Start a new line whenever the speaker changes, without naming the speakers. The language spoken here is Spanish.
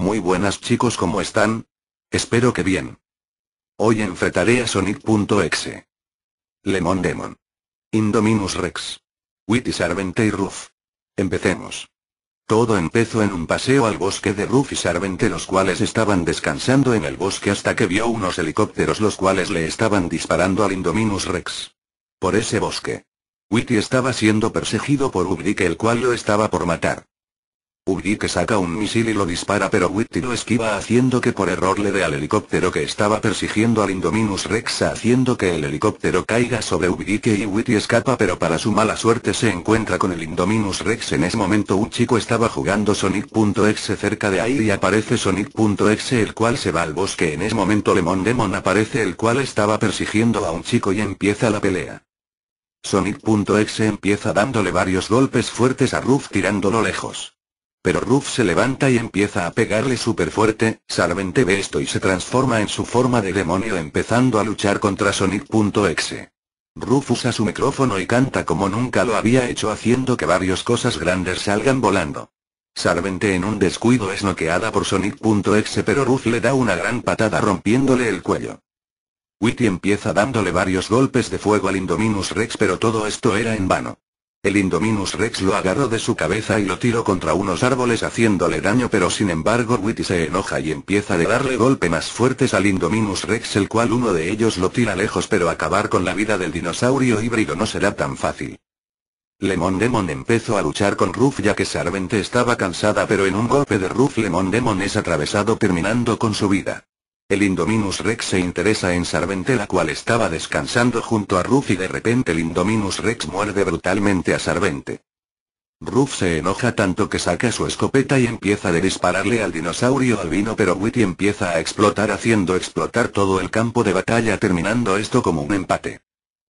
Muy buenas chicos, ¿cómo están? Espero que bien. Hoy enfrentaré a Sonic.exe. Lemon Demon. Indominus Rex. Witty Sarvente y Ruff. Empecemos. Todo empezó en un paseo al bosque de Ruff y Sarvente los cuales estaban descansando en el bosque hasta que vio unos helicópteros los cuales le estaban disparando al Indominus Rex. Por ese bosque. Witty estaba siendo perseguido por Ubrick el cual lo estaba por matar. Ubique saca un misil y lo dispara pero Whitty lo esquiva haciendo que por error le dé al helicóptero que estaba persiguiendo al Indominus Rex haciendo que el helicóptero caiga sobre Ubique y Whitty escapa pero para su mala suerte se encuentra con el Indominus Rex en ese momento un chico estaba jugando Sonic.exe cerca de ahí y aparece Sonic.exe el cual se va al bosque en ese momento Lemon Demon aparece el cual estaba persiguiendo a un chico y empieza la pelea. Sonic.exe empieza dándole varios golpes fuertes a Ruff tirándolo lejos. Pero Ruf se levanta y empieza a pegarle súper fuerte, Sarvente ve esto y se transforma en su forma de demonio empezando a luchar contra Sonic.exe. Ruff usa su micrófono y canta como nunca lo había hecho haciendo que varias cosas grandes salgan volando. Sarvente en un descuido es noqueada por Sonic.exe pero Ruf le da una gran patada rompiéndole el cuello. Witty empieza dándole varios golpes de fuego al Indominus Rex pero todo esto era en vano. El Indominus Rex lo agarró de su cabeza y lo tiró contra unos árboles haciéndole daño pero sin embargo Witty se enoja y empieza a darle golpes más fuertes al Indominus Rex el cual uno de ellos lo tira lejos pero acabar con la vida del dinosaurio híbrido no será tan fácil. Lemon Demon empezó a luchar con Ruff ya que Sarvente estaba cansada pero en un golpe de Ruff Lemon Demon es atravesado terminando con su vida. El Indominus Rex se interesa en Sarvente la cual estaba descansando junto a Ruff y de repente el Indominus Rex muerde brutalmente a Sarvente. Ruff se enoja tanto que saca su escopeta y empieza a dispararle al dinosaurio albino pero Witty empieza a explotar haciendo explotar todo el campo de batalla terminando esto como un empate.